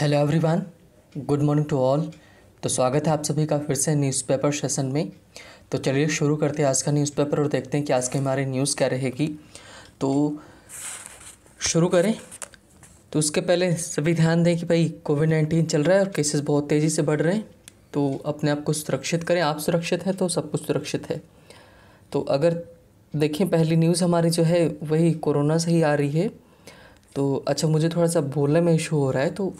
hello everyone good morning to all तो स्वागत है आप सभी का फिर से न्यूज़पेपर सेशन में तो चलिए शुरू करते हैं आज का न्यूज़पेपर और देखते हैं कि आज की हमारी न्यूज़ क्या रहेगी तो शुरू करें तो उसके पहले सभी ध्यान दें कि भाई कोविड नाइन्टीन चल रहा है और केसेस बहुत तेज़ी से बढ़ रहे हैं तो अपने आप को सुरक्षित करें आप सुरक्षित हैं तो सब कुछ सुरक्षित है तो अगर देखें पहली न्यूज़ हमारी जो है वही कोरोना से ही आ रही है तो अच्छा मुझे थोड़ा सा बोलने में इशू हो रहा है तो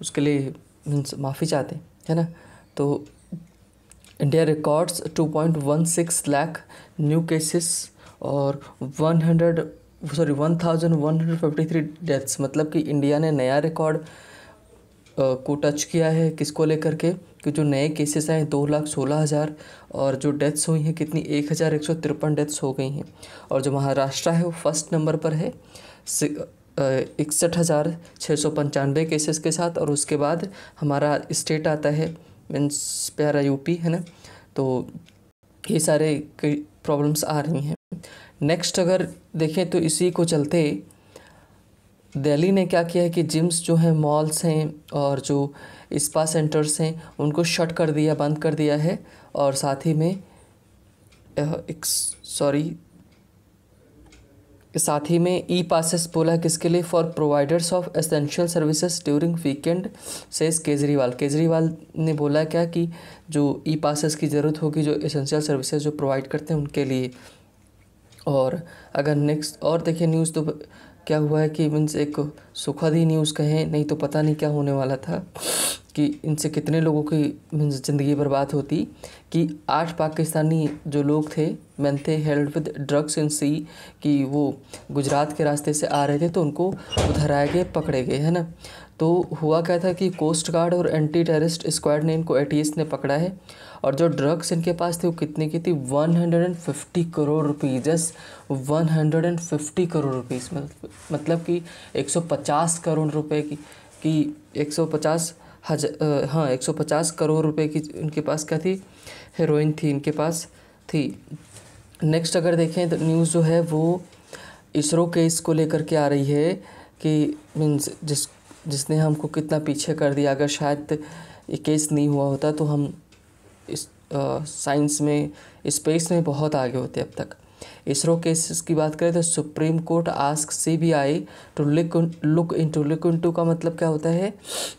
उसके लिए मीन्स माफ़ी चाहते हैं है ना तो India records 2.16 lakh new cases और 100 सॉरी 1153 डेथ्स मतलब कि इंडिया ने नया रिकॉर्ड को टच किया है किसको लेकर के कि जो नए केसेस आए हैं दो लाख सोलह हज़ार और जो डेथ्स हुई हैं कितनी एक हज़ार एक सौ तिरपन डेथ्स हो गई हैं और जो महाराष्ट्र है वो फर्स्ट नंबर पर है इकसठ हज़ार छः सौ पंचानवे केसेस के साथ और उसके बाद हमारा स्टेट आता है मीन्स प्यारा यूपी है ना तो ये सारे प्रॉब्लम्स आ रही हैं नेक्स्ट अगर देखें तो इसी को चलते दिल्ली ने क्या किया है कि जिम्स जो हैं मॉल्स हैं और जो स्पा सेंटर्स हैं उनको शट कर दिया बंद कर दिया है और साथ ही में एक सॉरी साथ ही में ई पासिस बोला किसके लिए for providers of essential services during weekend says Kejriwal Kejriwal ने बोला क्या कि जो ई पासेस की ज़रूरत होगी जो एसेंशियल सर्विसेज जो प्रोवाइड करते हैं उनके लिए और अगर नेक्स्ट और देखिए न्यूज़ तो क्या हुआ है कि मीन्स एक सुखद ही न्यूज़ कहें नहीं तो पता नहीं क्या होने वाला था कि इनसे कितने लोगों की मीन्स ज़िंदगी बर्बाद होती कि आठ पाकिस्तानी जो लोग थे मैन थे held with drugs in sea कि वो गुजरात के रास्ते से आ रहे थे तो उनको उधर आए गए पकड़े गए है ना तो हुआ क्या था कि कोस्ट गार्ड और एंटी टेररिस्ट स्क्वाड ने इनको ए ने पकड़ा है और जो ड्रग्स इनके पास थी वो कितने की थी 150 crore rupees one hundred and fifty crore rupees मतलब कि 150 करोड़ रुपए की कि 150 हजार हाँ पचास करोड़ रुपए की इनके पास क्या थी हेरोइन थी इनके पास थी नेक्स्ट अगर देखें तो न्यूज़ जो है वो इसरो केस को लेकर के आ रही है कि मीन्स जिस जिसने हमको कितना पीछे कर दिया अगर शायद ये केस नहीं हुआ होता तो हम साइंस में स्पेस में बहुत आगे होते अब तक इसरो केसेस की बात करें तो supreme court ask C B I to lick look into look to का मतलब क्या होता है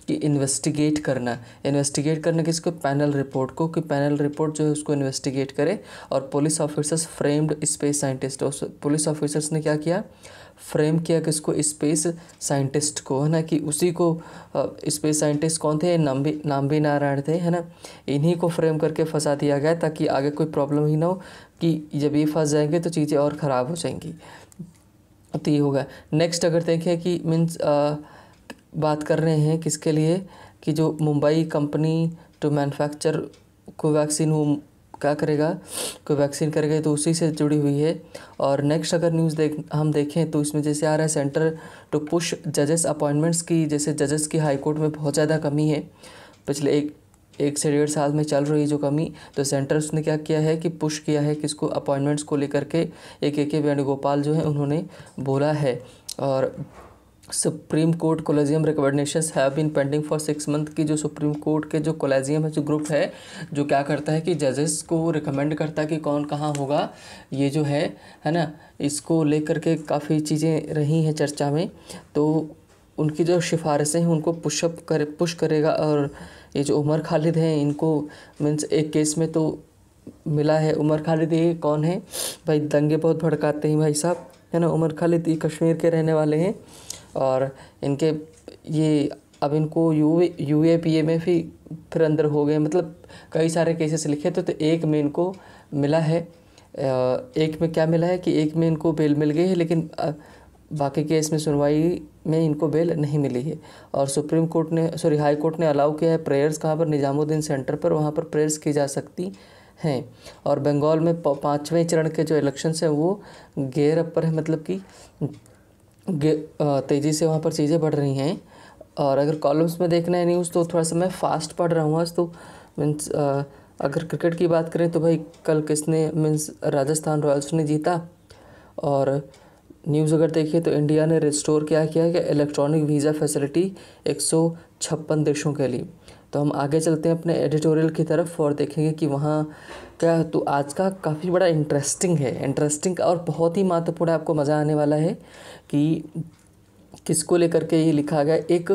कि इन्वेस्टिगेट करना इन्वेस्टिगेट करना किसको पैनल रिपोर्ट को कि पैनल रिपोर्ट जो है उसको इन्वेस्टिगेट करे और police officers framed space scientist police officers ने क्या किया फ्रेम किया किसको स्पेस साइंटिस्ट को है ना कि उसी को स्पेस साइंटिस्ट कौन थे नाम भी नाम भी नारायण थे है ना इन्हीं को फ्रेम करके फंसा दिया गया ताकि आगे कोई प्रॉब्लम ही ना हो कि जब ये फंस जाएंगे तो चीज़ें और ख़राब हो जाएंगी तो ये होगा नेक्स्ट अगर देखें कि मीन्स बात कर रहे हैं किसके लिए कि जो Mumbai company to manufacture Covaxin वो क्या करेगा कोई वैक्सीन करेगा तो उसी से जुड़ी हुई है और नेक्स्ट अगर न्यूज़ देख हम देखें तो इसमें जैसे आ रहा है सेंटर टू पुश जजेस अपॉइंटमेंट्स की जैसे जजेस की हाई कोर्ट में बहुत ज़्यादा कमी है पिछले एक एक से डेढ़ साल में चल रही जो कमी तो सेंटर उसने क्या किया है कि पुश किया है किसको अपॉइंटमेंट्स को लेकर के ए के वेणुगोपाल जो है उन्होंने बोला है और supreme court collegium recommendations have been pending for six month की जो सुप्रीम कोर्ट के जो कोलेजियम है जो ग्रुप है जो क्या करता है कि जजेस को रिकमेंड करता है कि कौन कहाँ होगा ये जो है है ना इसको लेकर के काफ़ी चीज़ें रही हैं चर्चा में तो उनकी जो सिफारिशें हैं उनको पुशअप कर पुश करेगा और ये जो उमर खालिद हैं इनको मीन्स एक केस में तो मिला है उमर खालिद ये कौन है भाई दंगे बहुत भड़काते हैं भाई साहब है ना उमर खालिद ये कश्मीर के रहने वाले हैं और इनके ये अब इनको U U A P A में भी फिर अंदर हो गए मतलब कई सारे केसेस लिखे थे तो एक में इनको मिला है एक में क्या मिला है कि एक में इनको बेल मिल गई है लेकिन बाकी केस में सुनवाई में इनको बेल नहीं मिली है और सुप्रीम कोर्ट ने सॉरी हाई कोर्ट ने अलाउ किया है प्रेयर्स कहाँ पर निज़ामुद्दीन सेंटर पर वहाँ पर प्रेयर्स की जा सकती हैं और बंगाल में पाँचवें चरण के जो इलेक्शंस हैं वो गेयर अपर है मतलब कि तेज़ी से वहाँ पर चीज़ें बढ़ रही हैं और अगर कॉलम्स में देखना है न्यूज़ तो थोड़ा सा मैं फास्ट पढ़ रहा हूँ आज तो मीन्स अगर क्रिकेट की बात करें तो भाई कल किसने मीन्स राजस्थान रॉयल्स ने जीता और न्यूज़ अगर देखिए तो इंडिया ने रिस्टोर क्या किया है कि इलेक्ट्रॉनिक वीज़ा फैसिलिटी एक देशों के लिए तो हम आगे चलते हैं अपने एडिटोरियल की तरफ और देखेंगे कि वहाँ क्या तो आज का काफ़ी बड़ा इंटरेस्टिंग है इंटरेस्टिंग और बहुत ही महत्वपूर्ण आपको मज़ा आने वाला है कि किसको लेकर के ये लिखा गया एक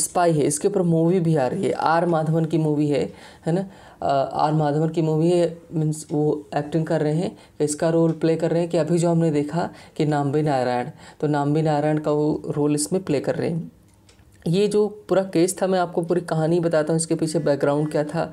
स्पाई है इसके ऊपर मूवी भी आ रही है आर माधवन की मूवी है है ना आर माधवन की मूवी है मीन्स वो एक्टिंग कर रहे हैं तो इसका रोल प्ले कर रहे हैं कि अभी जो हमने देखा कि नाम्बी नारायण तो नाम्बी नारायण का वो रोल इसमें प्ले कर रहे हैं ये जो पूरा केस था मैं आपको पूरी कहानी बताता हूँ इसके पीछे बैकग्राउंड क्या था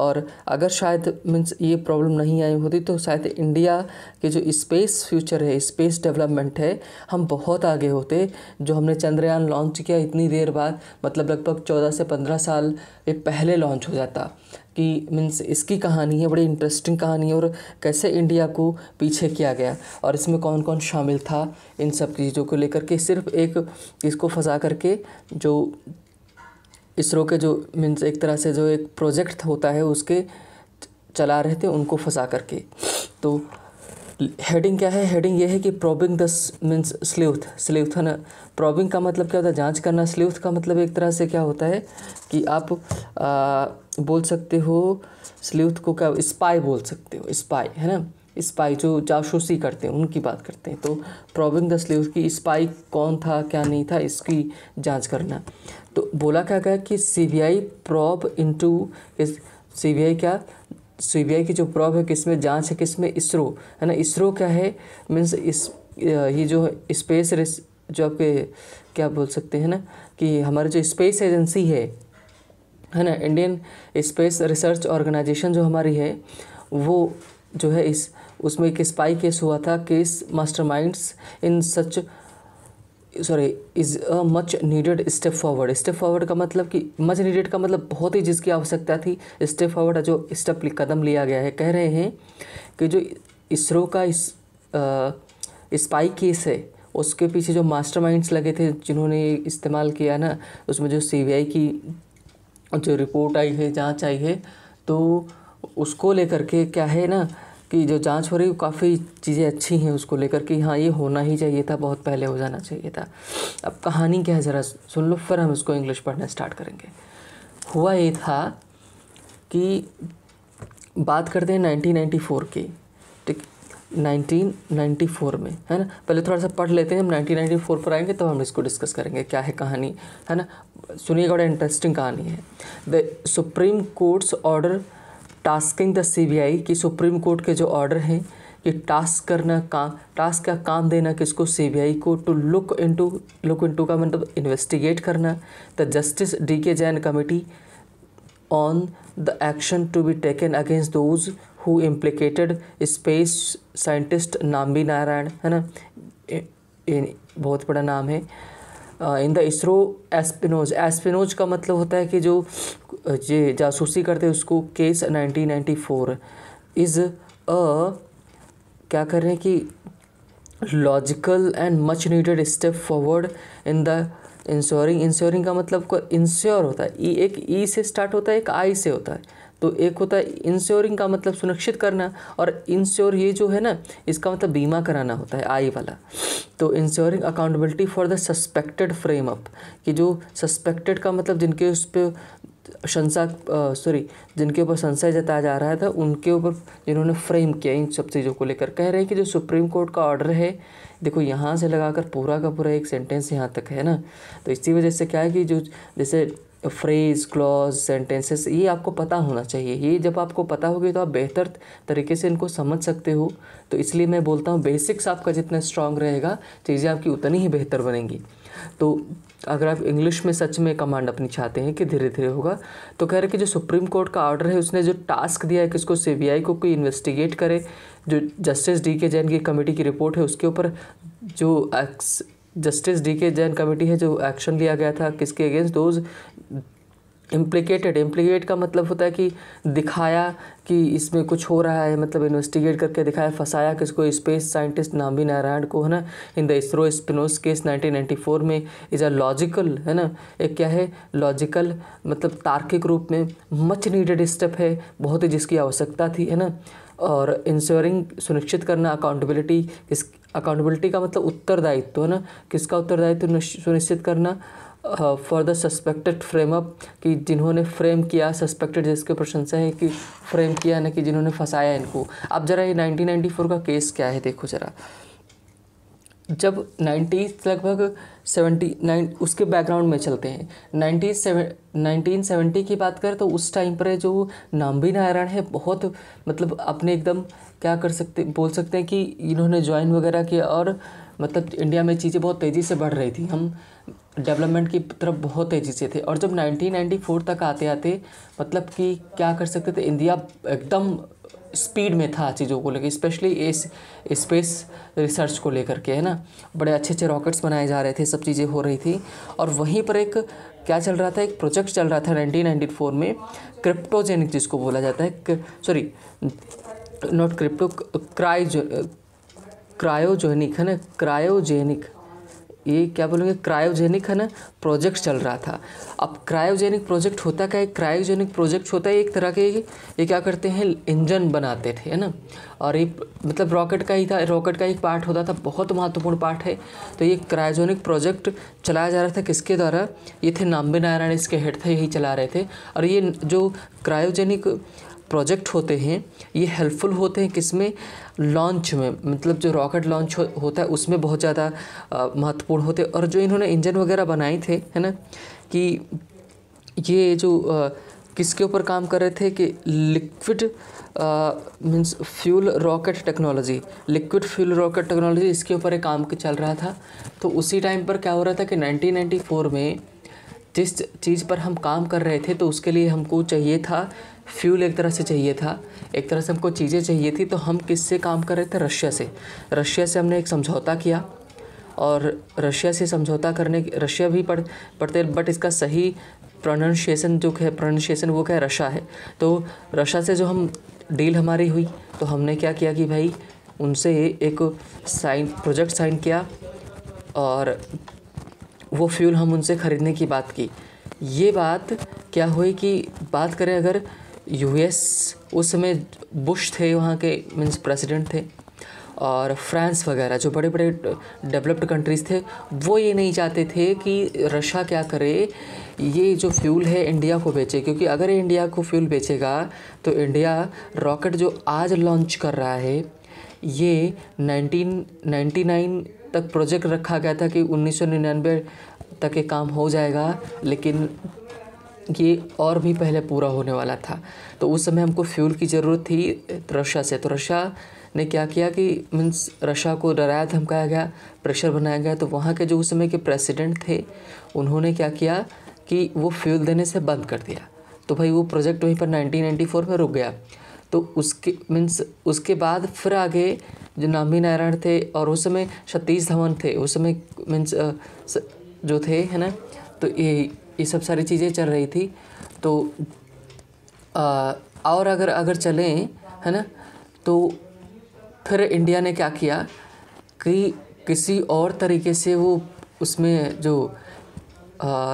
और अगर शायद मीन्स ये प्रॉब्लम नहीं आई होती तो शायद इंडिया के जो स्पेस फ्यूचर है स्पेस डेवलपमेंट है हम बहुत आगे होते जो हमने चंद्रयान लॉन्च किया इतनी देर बाद मतलब लगभग चौदह से पंद्रह साल पहले लॉन्च हो जाता कि मीन्स इसकी कहानी है बड़ी इंटरेस्टिंग कहानी है और कैसे इंडिया को पीछे किया गया और इसमें कौन कौन शामिल था इन सब चीज़ों को लेकर के सिर्फ एक इसको फंसा करके जो इसरो के जो मीन्स एक तरह से जो एक प्रोजेक्ट होता है उसके चला रहे थे उनको फंसा करके तो हेडिंग क्या है हेडिंग ये है कि probing the means sleuth sleuth है ना प्रॉबिंग का मतलब क्या होता है जांच करना स्ल्यूथ का मतलब एक तरह से क्या होता है कि आप आ, बोल सकते हो स्ल्यूथ को क्या स्पाई बोल सकते हो स्पाई है ना स्पाई जो जासूसी करते हैं उनकी बात करते हैं तो प्रॉबिंग द स्लीव की स्पाई कौन था क्या नहीं था इसकी जांच करना तो बोला क्या गया कि सी बी आई प्रॉब सी इस आई क्या सीबीआई की जो प्रॉब है किस में जाँच है किसमें इसरो है ना इसरो क्या है मीन्स इस ये जो स्पेस रेस जो आपके क्या बोल सकते हैं ना कि हमारी जो स्पेस एजेंसी है है ना इंडियन स्पेस रिसर्च ऑर्गेनाइजेशन जो हमारी है वो जो है इस उसमें एक स्पाई केस हुआ था case masterminds in such sorry is a much needed step forward step forward का मतलब कि मच नीडेड का मतलब बहुत ही जिसकी आवश्यकता थी स्टेप फॉरवर्ड जो स्टेप कदम लिया गया है कह रहे हैं कि जो इसरो का इस स्पाई केस है उसके पीछे जो मास्टर लगे थे जिन्होंने इस्तेमाल किया ना उसमें जो सी की जो रिपोर्ट आई है जाँच आई है तो उसको लेकर के क्या है ना कि जो जांच हो रही है काफ़ी चीज़ें अच्छी हैं उसको लेकर कि हाँ ये होना ही चाहिए था बहुत पहले हो जाना चाहिए था अब कहानी क्या है ज़रा सुन लो फिर हम इसको इंग्लिश पढ़ना स्टार्ट करेंगे हुआ ये था कि बात करते हैं 1994 की ठीक 1994 में है ना पहले थोड़ा सा पढ़ लेते हैं हम 1994 पर आएंगे तो हम इसको डिस्कस करेंगे क्या है कहानी है ना सुनिएगा बड़ा इंटरेस्टिंग कहानी है the supreme court's order tasking the CBI कि सुप्रीम कोर्ट के जो ऑर्डर हैं ये टास्क करना काम टास्क का काम देना किसको सीबीआई को to look into look into का मतलब इन्वेस्टिगेट करना the justice D K Jain committee on the action to be taken against those who implicated space scientist Nambi Narayan है ना इन बहुत बड़ा नाम है इन द इसरो एस्पिनोज एस्पिनोज का मतलब होता है कि जो ये जासूसी करते हैं उसको केस 1994 इज़ अ क्या कर रहे हैं कि logical and much needed step forward in the ensuring ensuring का मतलब इंश्योर होता है ई e एक ई e से स्टार्ट होता है एक आई से होता है तो एक होता है इंश्योरिंग का मतलब सुनिश्चित करना और इंश्योर ये जो है ना इसका मतलब बीमा कराना होता है आई वाला तो ensuring accountability for the suspected frame up कि जो सस्पेक्टेड का मतलब जिनके उस पर शंसा सॉरी जिनके ऊपर संशय जताया जा रहा था तो उनके ऊपर जिन्होंने फ्रेम किया इन सब चीज़ों को लेकर कह रहे हैं कि जो सुप्रीम कोर्ट का ऑर्डर है देखो यहाँ से लगाकर पूरा का पूरा एक सेंटेंस यहाँ तक है ना तो इसी वजह से क्या है कि जो जैसे फ्रेज क्लॉज सेंटेंसेस ये आपको पता होना चाहिए ये जब आपको पता होगी तो आप बेहतर तरीके से इनको समझ सकते हो तो इसलिए मैं बोलता हूँ बेसिक्स आपका जितना स्ट्रांग रहेगा चीज़ें आपकी उतनी ही बेहतर बनेंगी तो अगर आप इंग्लिश में सच में कमांड अपनी चाहते हैं कि धीरे धीरे होगा तो कह रहे कि जो सुप्रीम कोर्ट का ऑर्डर है उसने जो टास्क दिया है कि उसको सी को कोई इन्वेस्टिगेट करे जो जस्टिस डी के जैन की कमेटी की रिपोर्ट है उसके ऊपर जो x justice D K Jain committee है जो एक्शन लिया गया था किसके अगेंस्ट दोज इम्प्लिकेटेड इम्प्लिकेट का मतलब होता है कि दिखाया कि इसमें कुछ हो रहा है मतलब इन्वेस्टिगेट करके दिखाया फंसाया किसको स्पेस साइंटिस्ट नामी नारायण को है ना in the ISRO espionage case 1994 में इज अ लॉजिकल है ना एक क्या है लॉजिकल मतलब तार्किक रूप में मच नीडेड स्टेप है बहुत ही जिसकी आवश्यकता थी है ना और इंश्योरिंग सुनिश्चित करना अकाउंटेबिलिटी किस अकाउंटेबिलिटी का मतलब उत्तरदायित्व है ना किसका उत्तरदायित्व सुनिश्चित करना for the suspected frame up कि जिन्होंने फ्रेम किया सस्पेक्टेड जिसके प्रशंसा है कि फ्रेम किया ना कि जिन्होंने फंसाया इनको अब ज़रा ये 1994 का केस क्या है देखो ज़रा जब नाइन्टीज लगभग नाइन उसके बैकग्राउंड में चलते हैं नाइनटीन सेवन सेवेंटी की बात करें तो उस टाइम पर जो नाम्बी नारायण है बहुत मतलब अपने एकदम क्या कर सकते बोल सकते हैं कि इन्होंने ज्वाइन वगैरह किया और मतलब इंडिया में चीज़ें बहुत तेज़ी से बढ़ रही थी हम डेवलपमेंट की तरफ बहुत तेज़ी से थे और जब 1994 तक आते आते मतलब कि क्या कर सकते थे इंडिया एकदम स्पीड में था चीज़ों को लेकर स्पेशली इस स्पेस रिसर्च को लेकर के है ना बड़े अच्छे अच्छे रॉकेट्स बनाए जा रहे थे सब चीज़ें हो रही थी और वहीं पर एक क्या चल रहा था एक प्रोजेक्ट चल रहा था नाइनटीन में क्रिप्टोजेनिक जिसको बोला जाता है sorry not crypto cries cryogenic है ना क्रायोजेनिक ये क्या बोलेंगे क्रायोजेनिक है ना प्रोजेक्ट चल रहा था अब क्रायोजेनिक प्रोजेक्ट होता क्या है क्रायोजेनिक प्रोजेक्ट होता है एक तरह के ये क्या करते हैं इंजन बनाते थे है ना और ये मतलब रॉकेट का ही था रॉकेट का एक पार्ट होता था बहुत महत्वपूर्ण पार्ट है तो ये क्रायोजेनिक प्रोजेक्ट चलाया जा रहा था किसके द्वारा ये थे नाम्बे नारायण इसके हेड थे यही चला रहे थे और ये जो क्रायोजेनिक प्रोजेक्ट होते हैं ये हेल्पफुल होते हैं किसमें लॉन्च में मतलब जो रॉकेट लॉन्च हो, होता है उसमें बहुत ज़्यादा महत्वपूर्ण होते हैं और जो इन्होंने इंजन वगैरह बनाए थे है ना कि ये जो आ, किसके ऊपर काम कर रहे थे कि liquid means fuel rocket technology liquid fuel rocket technology इसके ऊपर एक काम चल रहा था तो उसी टाइम पर क्या हो रहा था कि 1994 में जिस चीज़ पर हम काम कर रहे थे तो उसके लिए हमको चाहिए था फ्यूल एक तरह से चाहिए था एक तरह से हमको चीज़ें चाहिए थी तो हम किससे काम कर रहे थे रशिया से रशिया से हमने एक समझौता किया और रशिया से समझौता करने रशिया भी पढ़ पढ़ते बट इसका सही प्रोनाउंसिएशन जो है प्रोनाउंसिएशन वो क्या है रशा है तो रशा से जो हम डील हमारी हुई तो हमने क्या किया कि भाई उनसे एक साइन प्रोजेक्ट साइन किया और वो फ्यूल हम उनसे ख़रीदने की बात की ये बात क्या हुई कि बात करें अगर यूएस उस समय बुश थे वहाँ के मीन्स प्रेसिडेंट थे और फ्रांस वगैरह जो बड़े बड़े डेवलप्ड कंट्रीज़ थे वो ये नहीं चाहते थे कि रशा क्या करे ये जो फ्यूल है इंडिया को बेचे क्योंकि अगर इंडिया को फ्यूल बेचेगा तो इंडिया रॉकेट जो आज लॉन्च कर रहा है ये नाइनटीन नाइन्टी नाइन तक प्रोजेक्ट रखा गया था कि 1999 तक ये काम हो जाएगा लेकिन ये और भी पहले पूरा होने वाला था तो उस समय हमको फ्यूल की ज़रूरत थी रशिया से तो रशिया ने क्या किया कि मीन्स रशिया को डराया धमकाया गया प्रेशर बनाया गया तो वहाँ के जो उस समय के प्रेसिडेंट थे उन्होंने क्या किया कि वो फ्यूल देने से बंद कर दिया तो भाई वो प्रोजेक्ट वहीं पर 1994 में रुक गया तो उसके मीन्स उसके बाद फिर आगे जो नामी नारायण थे और उस समय सतीश धवन थे उस समय मीन्स जो थे है ना तो ये ये सब सारी चीज़ें चल रही थी तो आ, और अगर अगर चलें है ना तो फिर इंडिया ने क्या किया कि किसी और तरीके से वो उसमें जो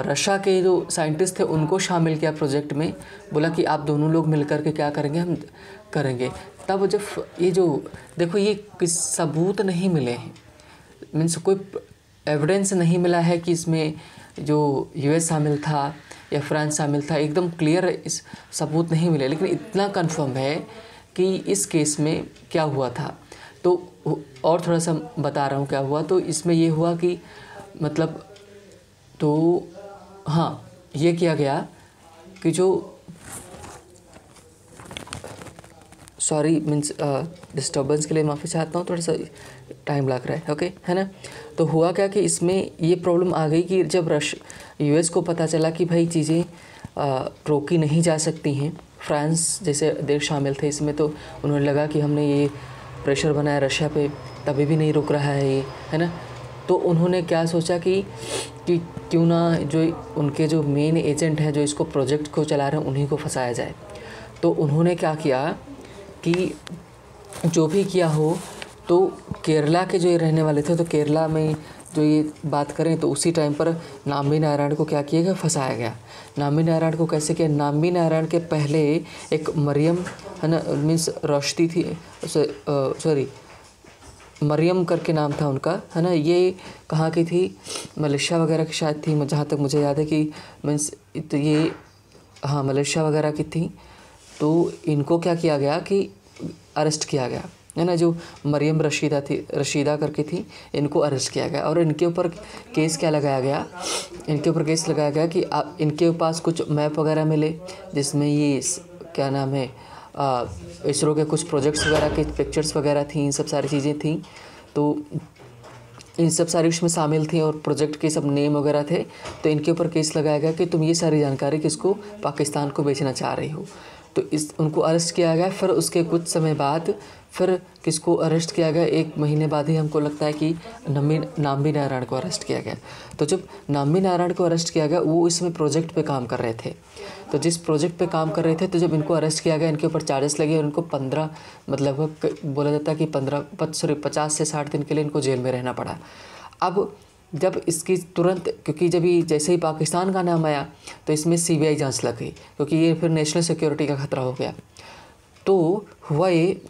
रशिया के जो साइंटिस्ट थे उनको शामिल किया प्रोजेक्ट में बोला कि आप दोनों लोग मिलकर के क्या करेंगे हम करेंगे तब जब ये जो देखो ये सबूत नहीं मिले हैं मीन्स कोई एविडेंस नहीं मिला है कि इसमें जो यूएस शामिल था या फ्रांस शामिल था एकदम क्लियर इस सबूत नहीं मिले लेकिन इतना कंफर्म है कि इस केस में क्या हुआ था तो और थोड़ा सा बता रहा हूँ क्या हुआ तो इसमें ये हुआ कि मतलब तो हाँ ये किया गया कि जो सॉरी मीन्स डिस्टर्बेंस के लिए माफ़ी चाहता हूँ थोड़ा सा टाइम लग रहा है ओके है ना तो हुआ क्या कि इसमें ये प्रॉब्लम आ गई कि जब रश यूएस को पता चला कि भाई चीज़ें uh, रोकी नहीं जा सकती हैं फ्रांस जैसे देश शामिल थे इसमें तो उन्होंने लगा कि हमने ये प्रेशर बनाया रशिया पे तभी भी नहीं रुक रहा है ये है ना तो उन्होंने क्या सोचा कि कि क्यों ना जो उनके जो मेन एजेंट हैं जो इसको प्रोजेक्ट को चला रहे हैं उन्हीं को फंसाया जाए तो उन्होंने क्या किया कि जो भी किया हो तो केरला के जो ये रहने वाले थे तो केरला में जो ये बात करें तो उसी टाइम पर नाम्बी नारायण को क्या किया गया फंसाया गया नाम्बी नारायण को कैसे किया नाम्बी नारायण के पहले एक मरियम है ना मीन्स रोशती थी सॉरी मरियम करके नाम था उनका है ना ये कहाँ की थी मलेशिया वगैरह की शायद थी जहाँ तक मुझे याद है कि मीन्स तो ये हाँ मलेशिया वगैरह की थी तो इनको क्या किया गया कि अरेस्ट किया गया है ना जो मरियम रशीदा थी रशीदा करके थी इनको अरेस्ट किया गया और इनके ऊपर केस क्या लगाया गया इनके ऊपर केस लगाया गया कि आप इनके पास कुछ मैप वगैरह मिले जिसमें ये क्या नाम है इसरो के कुछ प्रोजेक्ट्स वगैरह के पिक्चर्स वगैरह थी इन सब सारी चीज़ें थी तो इन सब सारी उसमें शामिल थी और प्रोजेक्ट के सब नेम वगैरह थे तो इनके ऊपर केस लगाया गया कि तुम ये सारी जानकारी किसको पाकिस्तान को बेचना चाह रही हो तो इस उनको अरेस्ट किया गया फिर उसके कुछ समय बाद फिर किसको अरेस्ट किया गया एक महीने बाद ही हमको लगता है कि नमी नाम्बी नारायण को अरेस्ट किया गया तो जब नाम्बी नारायण को अरेस्ट किया गया वो इसमें प्रोजेक्ट पे काम कर रहे थे तो जिस प्रोजेक्ट पे काम कर रहे थे तो जब इनको अरेस्ट किया गया इनके ऊपर चार्जेस लगे और इनको पंद्रह मतलब बोला जाता है कि पंद्रह सॉरी पचास से साठ दिन के लिए इनको जेल में रहना पड़ा अब जब इसकी तुरंत क्योंकि जब ये जैसे ही पाकिस्तान का नाम आया तो इसमें सीबीआई जांच लग गई क्योंकि ये फिर नेशनल सिक्योरिटी का खतरा हो गया तो हुआ ये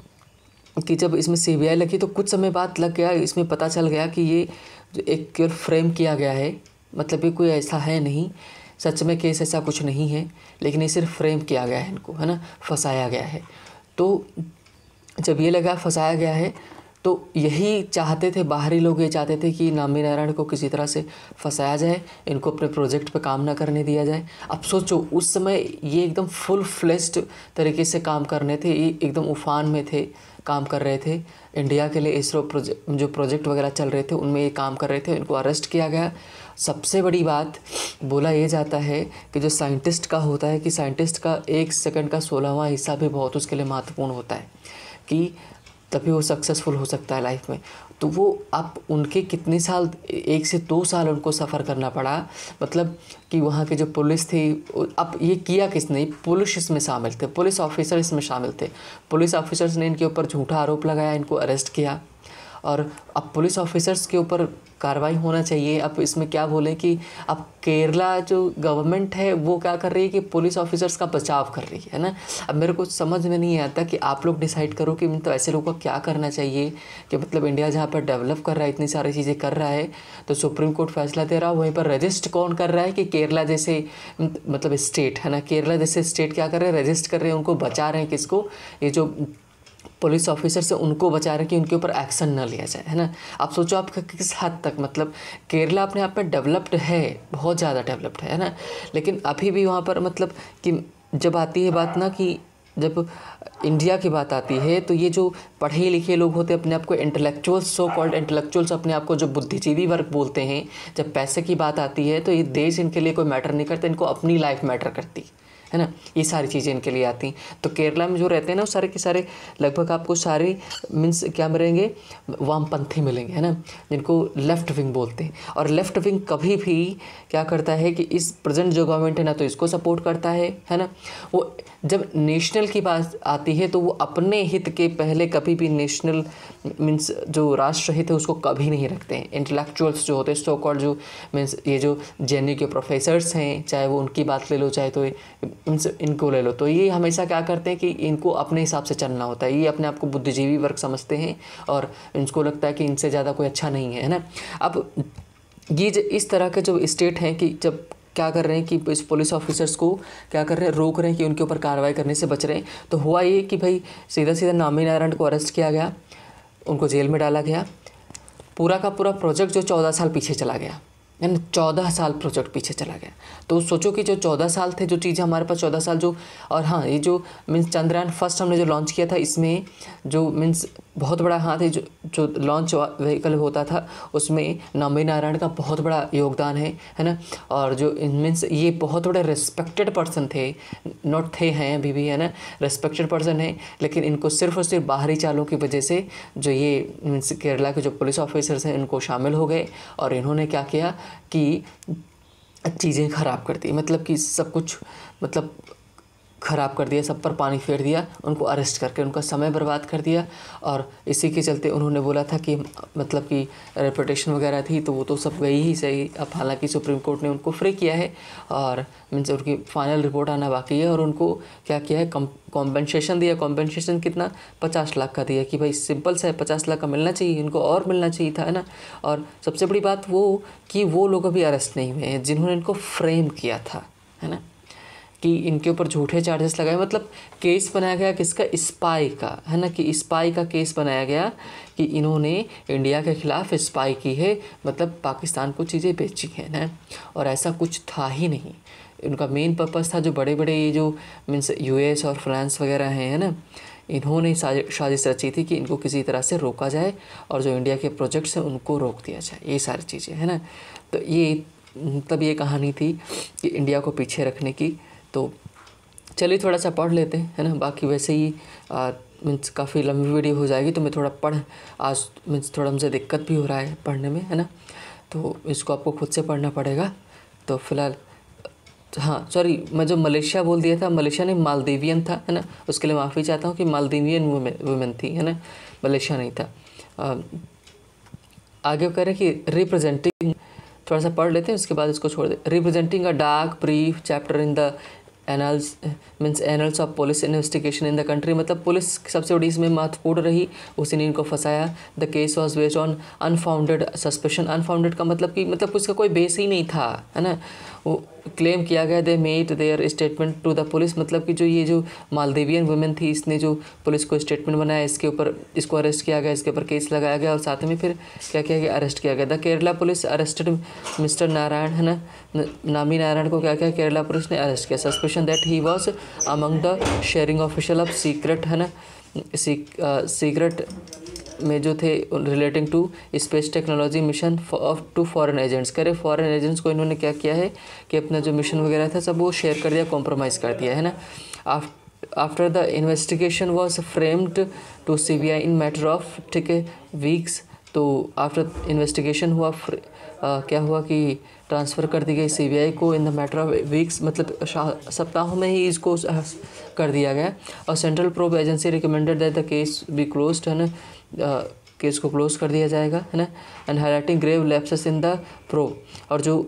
कि जब इसमें सीबीआई लगी तो कुछ समय बाद लग गया इसमें पता चल गया कि ये जो एक क्योर फ्रेम किया गया है मतलब ये कोई ऐसा है नहीं सच में केस ऐसा कुछ नहीं है लेकिन ये सिर्फ फ्रेम किया गया है इनको है ना फंसाया गया है तो जब ये लगा फंसाया गया है तो यही चाहते थे बाहरी लोग ये चाहते थे कि नामी नारायण को किसी तरह से फंसाया जाए इनको अपने प्रोजेक्ट पे काम ना करने दिया जाए अब सोचो उस समय ये एकदम फुल फ्लेस्ड तरीके से काम करने थे ये एकदम उफान में थे काम कर रहे थे इंडिया के लिए इसरो प्रोजेक्ट जो प्रोजेक्ट वगैरह चल रहे थे उनमें ये काम कर रहे थे इनको अरेस्ट किया गया सबसे बड़ी बात बोला ये जाता है कि जो साइंटिस्ट का होता है कि साइंटिस्ट का एक सेकंड का सोलहवां हिस्सा भी बहुत उसके लिए महत्वपूर्ण होता है कि तभी वो सक्सेसफुल हो सकता है लाइफ में तो वो आप उनके कितने साल एक से दो साल उनको सफ़र करना पड़ा मतलब कि वहाँ के जो पुलिस थी अब ये किया किसने पुलिस इसमें शामिल थे पुलिस ऑफिसर इसमें शामिल थे पुलिस ऑफिसर्स ने इनके ऊपर झूठा आरोप लगाया इनको अरेस्ट किया और अब पुलिस ऑफिसर्स के ऊपर कार्रवाई होना चाहिए अब इसमें क्या बोलें कि अब केरला जो गवर्नमेंट है वो क्या कर रही है कि पुलिस ऑफिसर्स का बचाव कर रही है ना अब मेरे को समझ में नहीं आता कि आप लोग डिसाइड करो कि मतलब ऐसे लोगों का क्या करना चाहिए कि मतलब इंडिया जहाँ पर डेवलप कर रहा है इतनी सारी चीज़ें कर रहा है तो सुप्रीम कोर्ट फैसला दे रहा है वहीं पर रजिस्ट कौन कर रहा है कि केरला जैसे मतलब स्टेट है ना केरला जैसे स्टेट क्या कर रहे हैं रजिस्ट कर रहे हैं उनको बचा रहे हैं किसको ये जो पुलिस ऑफिसर से उनको बचा रहे कि उनके ऊपर एक्शन ना लिया जाए है ना आप सोचो आप किस हद तक मतलब केरला अपने आप में डेवलप्ड है बहुत ज़्यादा डेवलप्ड है ना लेकिन अभी भी वहाँ पर मतलब कि जब आती है बात ना कि जब इंडिया की बात आती है तो ये जो पढ़े लिखे लोग होते हैं अपने आप को इंटेलेक्चुअल्स सो कॉल्ड इंटेलेक्चुअल्स अपने आप को जो बुद्धिजीवी वर्ग बोलते हैं जब पैसे की बात आती है तो ये देश इनके लिए कोई मैटर नहीं करता इनको अपनी लाइफ मैटर करती है है ना ये सारी चीज़ें इनके लिए आती हैं तो केरला में जो रहते हैं ना वो सारे के सारे लगभग आपको सारे मीन्स क्या मिलेंगे वामपंथी मिलेंगे है ना जिनको लेफ्ट विंग बोलते हैं और लेफ्ट विंग कभी भी क्या करता है कि इस प्रेजेंट जो गवर्नमेंट है ना तो इसको सपोर्ट करता है है ना वो जब नेशनल की बात आती है तो वो अपने हित के पहले कभी भी नेशनल मीन्स जो राष्ट्र हित है उसको कभी नहीं रखते हैं इंटेलेक्चुअल्स जो होते हैं सो कॉल्ड जो मीन्स ये जो जे के प्रोफेसर्स हैं चाहे वो उनकी बात ले लो चाहे तो इनसे इनको ले लो तो ये हमेशा क्या करते हैं कि इनको अपने हिसाब से चलना होता है ये अपने आप को बुद्धिजीवी वर्ग समझते हैं और इनको लगता है कि इनसे ज़्यादा कोई अच्छा नहीं है है ना अब ये इस तरह के जो स्टेट हैं कि जब क्या कर रहे हैं कि इस पुलिस ऑफिसर्स को क्या कर रहे हैं रोक रहे हैं कि उनके ऊपर कार्रवाई करने से बच रहे हैं तो हुआ ये कि भाई सीधा सीधा नामी नारायण को अरेस्ट किया गया उनको जेल में डाला गया पूरा का पूरा प्रोजेक्ट जो चौदह साल पीछे चला गया यानी चौदह साल प्रोजेक्ट पीछे चला गया तो सोचो कि जो चौदह साल थे जो चीज़ हमारे पास चौदह साल जो और हाँ ये जो मीन्स चंद्रयान फर्स्ट हमने जो लॉन्च किया था इसमें जो मीन्स बहुत बड़ा हाथ है जो जो लॉन्च व्हीकल होता था उसमें नाम्बी नारायण का बहुत बड़ा योगदान है है ना और जो मीन्स ये बहुत बड़े रिस्पेक्टेड पर्सन थे नॉट थे हैं अभी भी है ना रिस्पेक्टेड पर्सन है लेकिन इनको सिर्फ और सिर्फ बाहरी चालों की वजह से जो ये मीन्स केरला के जो पुलिस ऑफिसर्स हैं इनको शामिल हो गए और इन्होंने क्या किया कि चीज़ें ख़राब कर दी मतलब कि सब कुछ मतलब ख़राब कर दिया सब पर पानी फेर दिया उनको अरेस्ट करके उनका समय बर्बाद कर दिया और इसी के चलते उन्होंने बोला था कि मतलब कि रेपुटेशन वगैरह थी तो वो तो सब गई ही सही अब हालांकि सुप्रीम कोर्ट ने उनको फ्री किया है और मीन्स उनकी फाइनल रिपोर्ट आना बाकी है और उनको क्या किया है कॉम्पनसेशन दिया कॉम्पनसेशन कितना पचास लाख का दिया कि भाई सिंपल सा है पचास लाख का मिलना चाहिए इनको और मिलना चाहिए था है ना और सबसे बड़ी बात वो कि वो लोग अभी अरेस्ट नहीं हुए हैं जिन्होंने इनको फ्रेम किया था है ना कि इनके ऊपर झूठे चार्जेस लगाए मतलब केस बनाया गया किसका स्पाई का है ना कि स्पाई का केस बनाया गया कि इन्होंने इंडिया के ख़िलाफ़ स्पाई की है मतलब पाकिस्तान को चीज़ें बेची हैं ना और ऐसा कुछ था ही नहीं उनका मेन पर्पज़ था जो बड़े बड़े ये जो मीन्स यू और फ्रांस वगैरह हैं है ना इन्होंने साजिश रची थी कि इनको किसी तरह से रोका जाए और जो इंडिया के प्रोजेक्ट्स हैं उनको रोक दिया जाए ये सारी चीज़ें है ना तो ये मतलब ये कहानी थी कि इंडिया को पीछे रखने की तो चलिए थोड़ा सा पढ़ लेते हैं ना बाकी वैसे ही मीन्स काफ़ी लंबी वीडियो हो जाएगी तो मैं थोड़ा पढ़ आज मीन्स थोड़ा मुझे दिक्कत भी हो रहा है पढ़ने में है ना तो इसको आपको खुद से पढ़ना पड़ेगा तो फिलहाल हाँ सॉरी मैं जो मलेशिया बोल दिया था मलेशिया नहीं मालदीवियन था है ना उसके लिए माफ़ी चाहता हूँ कि मालदीवियन वुमेन थी है ना मलेशिया नहीं था आ, आगे कह रहे कि रिप्रेजेंटिंग थोड़ा सा पढ़ लेते हैं उसके बाद इसको छोड़ दे representing a dark brief chapter in the annals means annals of police investigation in the country मतलब पुलिस सबसे बड़ी इसमें महत्वपूर्ण रही उसी ने इनको फंसाया the case was based on unfounded suspicion unfounded का मतलब कि मतलब उसका कोई बेस ही नहीं था है ना क्लेम किया गया they made their statement to the police मतलब कि जो ये जो मालदीवियन वुमेन थी इसने जो पुलिस को स्टेटमेंट बनाया इसके ऊपर इसको अरेस्ट किया गया इसके ऊपर केस लगाया गया और साथ में फिर क्या किया गया अरेस्ट किया गया the Kerala police arrested mister Narayan है ना नामी नारायण को क्या किया केरला पुलिस ने अरेस्ट किया suspicion that he was among the sharing official of secret है ना सीक्रेट uh, में जो थे relating to space technology mission of to foreign agents करे फॉरेन एजेंट्स को इन्होंने क्या किया है कि अपना जो मिशन वगैरह था सब वो शेयर कर दिया कॉम्प्रोमाइज़ कर दिया है ना after investigation was framed to C B I in matter of ठीक है वीक्स तो आफ्टर इन्वेस्टिगेशन हुआ आ, क्या हुआ कि ट्रांसफ़र कर दी गई सीबीआई को in the matter of weeks मतलब सप्ताहों में ही इसको कर दिया गया और central probe agency recommended that the case be close है ना केस को क्लोज कर दिया जाएगा है ना and highlighting grave lapses in the probe और जो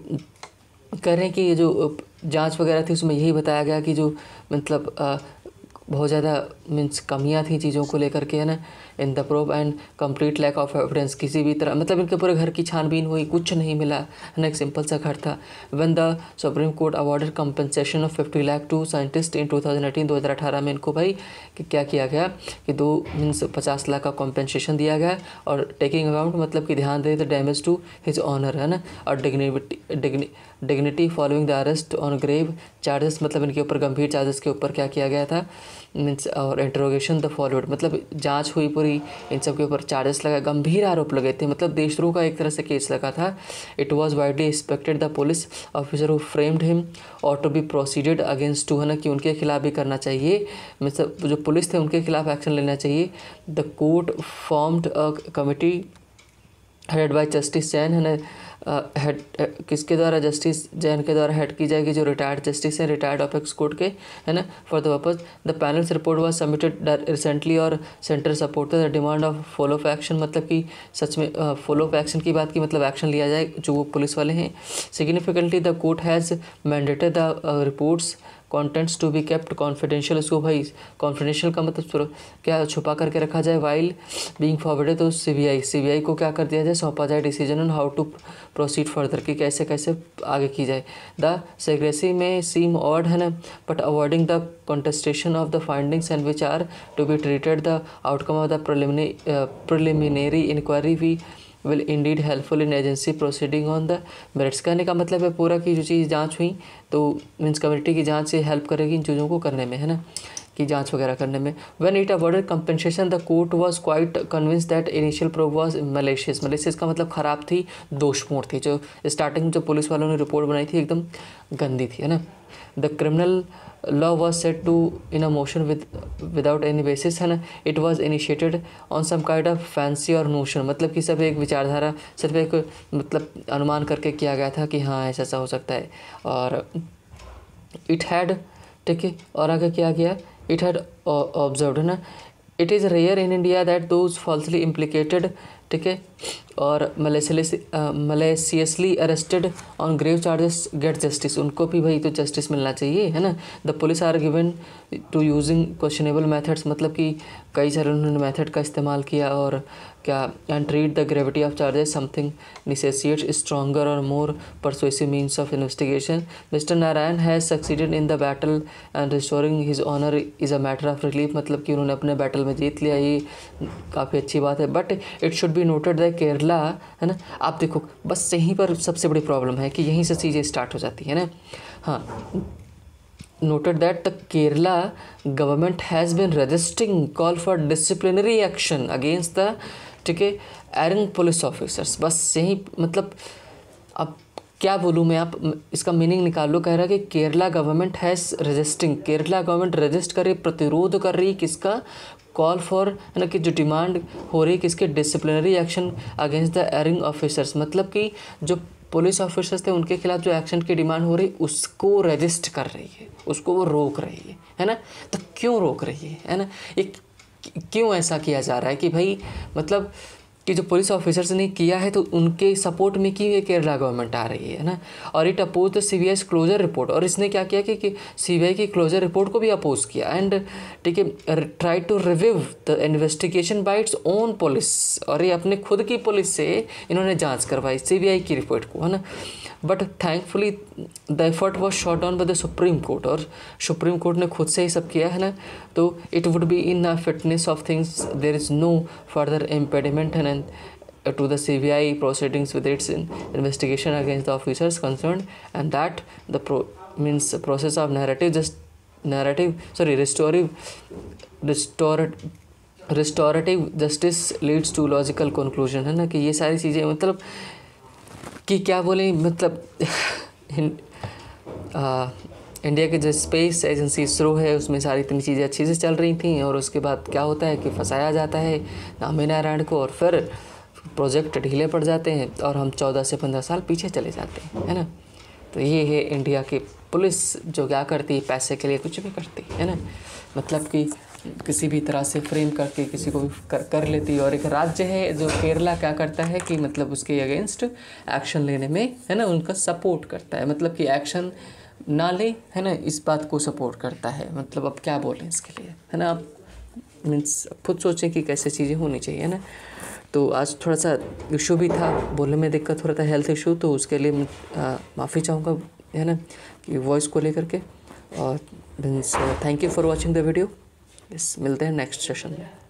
कह रहे हैं कि ये जो जांच वगैरह थी उसमें यही बताया गया कि जो मतलब बहुत ज़्यादा मीन्स कमियाँ थी चीज़ों को लेकर के है ना in the probe and complete lack of evidence किसी भी तरह मतलब इनके पूरे घर की छानबीन हुई कुछ नहीं मिला है ना एक सिंपल सा घर था when the supreme court awarded compensation of fifty lakh to scientist in two thousand eighteen दो हज़ार अठारह में इनको भाई कि क्या किया गया कि दो मीन्स पचास लाख का कॉम्पनसेशन दिया गया और टेकिंग अकाउंट मतलब कि ध्यान दे the damage to his honour है ना और dignity dignity following the arrest on grave charges मतलब इनके ऊपर गंभीर चार्जेस के ऊपर क्या किया गया था मीन्स और इंट्रोगेशन द फॉरवर्ड मतलब जांच हुई पूरी इन सब के ऊपर चार्जेस लगा गंभीर आरोप लगे थे मतलब देशद्रोह का एक तरह से केस लगा था it was widely expected the police officer who framed him और to be proceeded against to है ना कि उनके खिलाफ भी करना चाहिए मीन्स मतलब जो पुलिस थे उनके खिलाफ एक्शन लेना चाहिए the court formed a committee head by justice Jain है ना हेड किसके द्वारा जस्टिस जैन के द्वारा हेड की जाएगी जो रिटायर्ड जस्टिस हैं रिटायर्ड अपेक्स कोर्ट के है ना for the purpose the panel's report was submitted recently और centre supported the demand of follow of action मतलब कि सच में फॉलो ऑफ एक्शन की बात की मतलब एक्शन लिया जाए जो वो पुलिस वाले हैं significantly the court has mandated the report's contents to be kept confidential इसको भाई कॉन्फिडेंशियल का मतलब क्या छुपा करके रखा जाए while being forwarded to B I को क्या कर दिया जाए सौंपा जाए decision on how to proceed further कि कैसे कैसे आगे की जाए द सेक्रेसी में सीम ऑर्ड है ना but awarding the contestation of the findings and which are to be treated the outcome of the preliminary inquiry uh, भी will indeed helpful in agency proceeding on the merits कहने का मतलब है पूरा की जो चीज़ जाँच हुई तो मीन्स कमेटी की जाँच से हेल्प करेगी इन चीज़ों को करने में है ना की जांच वगैरह करने में when it awarded compensation the court was quite convince that initial probe was malicious malicious का मतलब ख़राब थी दोषपूर्ण थी जो स्टार्टिंग जो पुलिस वालों ने रिपोर्ट बनाई थी एकदम गंदी थी है ना the criminal law was set to in a motion with without any basis है ना it was initiated on some kind of fancy और नोशन मतलब कि सब एक विचारधारा सिर्फ एक मतलब अनुमान करके किया गया था कि हाँ ऐसा ऐसा हो सकता है और इट हैड ठीक है और आगे क्या किया इट हैड ऑब्जर्व है ना it is rare in India that those falsely implicated ठीक है और maliciously arrested on grave charges get justice उनको भी भाई तो जस्टिस मिलना चाहिए है ना the police are given to using questionable methods मतलब कि कई सारे उन्होंने मैथड का इस्तेमाल किया और क्या and treat the gravity of charges something necessitates stronger और more persuasive means of investigation mister Narayan has succeeded in the battle and restoring his honour is a matter of relief मतलब कि उन्होंने अपने बैटल में जीत लिया ये काफ़ी अच्छी बात है but it should be noted the Kerala है ना आप देखो बस यहीं पर सबसे बड़ी प्रॉब्लम है कि यहीं से चीज़ें स्टार्ट हो जाती है ना हाँ noted that the Kerala government has been resisting call for disciplinary action against the ठीक है एरिंग पुलिस ऑफिसर्स बस यही मतलब अब क्या बोलूँ मैं आप इसका मीनिंग निकाल लो कह रहा है कि Kerala government has resisting Kerala government resist कर रही प्रतिरोध कर रही किसका कॉल फॉर है ना कि जो डिमांड हो रही है किसके disciplinary action against the erring officers मतलब कि जो पुलिस ऑफिसर्स थे उनके खिलाफ जो एक्शन की डिमांड हो रही उसको रजिस्ट कर रही है उसको वो रोक रही है है ना तो क्यों रोक रही है है ना एक क्यों ऐसा किया जा रहा है कि भाई मतलब कि जो पुलिस ऑफिसर्स ने किया है तो उनके सपोर्ट में क्यों ये केरला गवर्नमेंट आ रही है ना और it oppose the C B closure report और इसने क्या किया कि, बी आई की क्लोजर रिपोर्ट को भी अपोज किया एंड ठीक है try to review the investigation by its own police और ये अपने खुद की पुलिस से इन्होंने जाँच करवाई सी की रिपोर्ट को है ना but thankfully the effort was shot down by the supreme Court और सुप्रीम कोर्ट ने खुद से ही सब किया है ना तो it would be in the fitness of things there is no further impediment है to the C B I proceedings with its in investigation against the officers concern and that the pro means process of narrative just narrative sorry restorive restorate restorative justice Leeds to logical conclusion है ना कि ये सारी चीज़ें मतलब कि क्या बोलें मतलब इंडिया के जो स्पेस एजेंसी इसरो है उसमें सारी इतनी चीज़ें अच्छी से चल रही थी और उसके बाद क्या होता है कि फंसाया जाता है नामी नारायण को और फिर प्रोजेक्ट ढीले पड़ जाते हैं और हम चौदह से पंद्रह साल पीछे चले जाते हैं है ना तो ये है इंडिया की पुलिस जो क्या करती है पैसे के लिए कुछ भी करती है ना मतलब कि किसी भी तरह से फ्रेम करके किसी को भी कर, कर लेती है और एक राज्य है जो केरला क्या करता है कि मतलब उसके अगेंस्ट एक्शन लेने में है ना उनका सपोर्ट करता है मतलब कि एक्शन ना ले है ना इस बात को सपोर्ट करता है मतलब अब क्या बोलें इसके लिए है ना आप मीन्स खुद सोचें कि कैसे चीज़ें होनी चाहिए ना तो आज थोड़ा सा इशू भी था बोलने में दिक्कत हो रहा था हेल्थ इशू तो उसके लिए माफ़ी चाहूँगा है ना कि वॉइस को लेकर के और means thank you for watching the video इस मिलते हैं नेक्स्ट सेशन में